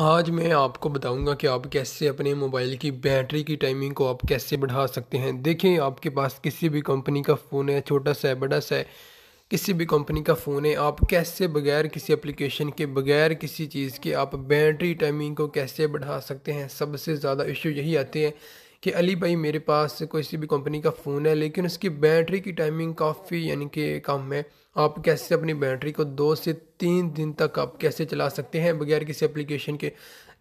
आज मैं आपको बताऊंगा कि आप कैसे अपने मोबाइल की बैटरी की टाइमिंग को आप कैसे बढ़ा सकते हैं देखें आपके पास किसी भी कंपनी का फ़ोन है छोटा सा है बड़ा सा है किसी भी कंपनी का फ़ोन है आप कैसे बगैर किसी एप्लीकेशन के बगैर किसी चीज़ के आप बैटरी टाइमिंग को कैसे बढ़ा सकते हैं सबसे ज़्यादा इश्यू यही आते हैं कि अली भाई मेरे पास किसी भी कंपनी का फ़ोन है लेकिन उसकी बैटरी की टाइमिंग काफ़ी यानी कि कम है आप कैसे अपनी बैटरी को दो से तीन दिन तक आप कैसे चला सकते हैं बगैर किसी एप्लीकेशन के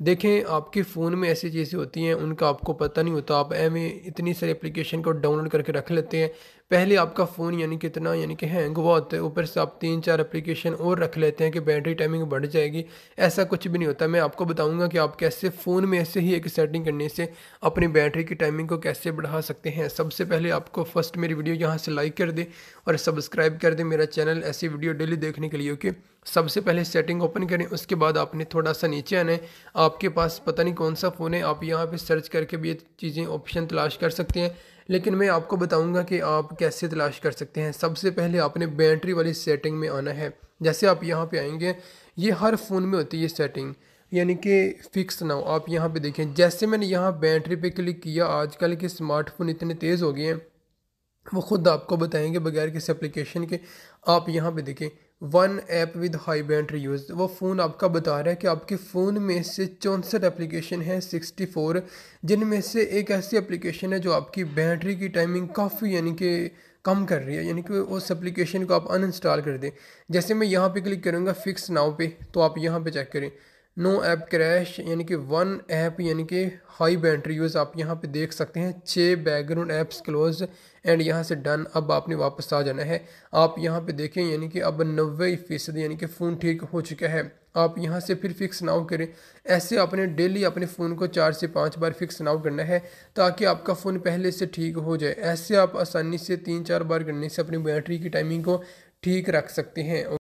देखें आपके फ़ोन में ऐसी चीज़ें होती हैं उनका आपको पता नहीं होता आप एम इतनी सारी एप्लीकेशन को डाउनलोड करके रख लेते हैं पहले आपका फ़ोन यानी कि इतना यानी कि हैंग हुआ होता है ऊपर से आप तीन चार एप्लीकेशन और रख लेते हैं कि बैटरी टाइमिंग बढ़ जाएगी ऐसा कुछ भी नहीं होता मैं आपको बताऊँगा कि आप कैसे फ़ोन में ऐसे ही एक सेटिंग करने से अपनी बैटरी की टाइमिंग को कैसे बढ़ा सकते हैं सबसे पहले आपको फर्स्ट मेरी वीडियो यहाँ से लाइक कर दें और सब्सक्राइब कर दें मेरा चैनल ऐसी वीडियो डेली देखने के लिए ओके okay? सबसे पहले सेटिंग ओपन करें उसके बाद आपने थोड़ा सा नीचे आना है आपके पास पता नहीं कौन सा फ़ोन है आप यहाँ पे सर्च करके भी ये चीज़ें ऑप्शन तलाश कर सकते हैं लेकिन मैं आपको बताऊंगा कि आप कैसे तलाश कर सकते हैं सबसे पहले आपने बैटरी वाली सेटिंग में आना है जैसे आप यहाँ पर आएँगे ये हर फ़ोन में होती है ये सेटिंग यानी कि फ़िक्स ना हो आप यहाँ पर देखें जैसे मैंने यहाँ बैटरी पर क्लिक किया आजकल के स्मार्टफोन इतने तेज़ हो गए हैं वो ख़ुद आपको बताएंगे बगैर किसी एप्लीकेशन के आप यहाँ पे देखें one app with high battery use वो फ़ोन आपका बता रहा है कि आपके फ़ोन में से चौंसठ एप्लीकेशन है सिक्सटी फोर जिनमें से एक ऐसी एप्लीकेशन है जो आपकी बैटरी की टाइमिंग काफ़ी यानी कि कम कर रही है यानी कि उस एप्लीकेशन को आप अनइंस्टॉल कर दें जैसे मैं यहाँ पे क्लिक करूँगा फिक्स नाव पे तो आप यहाँ पे चेक करें नो ऐप क्रैश यानी कि वन ऐप यानी कि हाई बैटरी यूज़ आप यहाँ पे देख सकते हैं छः बैकग्राउंड ऐप्स क्लोज एंड यहाँ से डन अब आपने वापस आ जाना है आप यहाँ पे देखें यानी कि अब नब्बे फीसद यानी कि फ़ोन ठीक हो चुका है आप यहाँ से फिर फिक्स नाउ करें ऐसे आपने डेली अपने फ़ोन को चार से पाँच बार फिक्स नाउ करना है ताकि आपका फ़ोन पहले से ठीक हो जाए ऐसे आप आसानी से तीन चार बार करने से अपनी बैटरी की टाइमिंग को ठीक रख सकते हैं